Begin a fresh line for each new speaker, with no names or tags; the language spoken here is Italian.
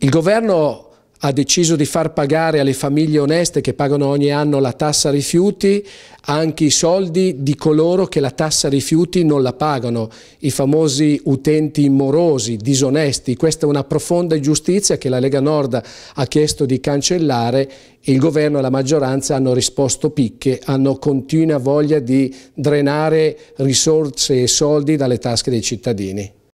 Il governo ha deciso di far pagare alle famiglie oneste che pagano ogni anno la tassa rifiuti anche i soldi di coloro che la tassa rifiuti non la pagano, i famosi utenti morosi, disonesti. Questa è una profonda ingiustizia che la Lega Nord ha chiesto di cancellare. Il governo e la maggioranza hanno risposto picche, hanno continua voglia di drenare risorse e soldi dalle tasche dei cittadini.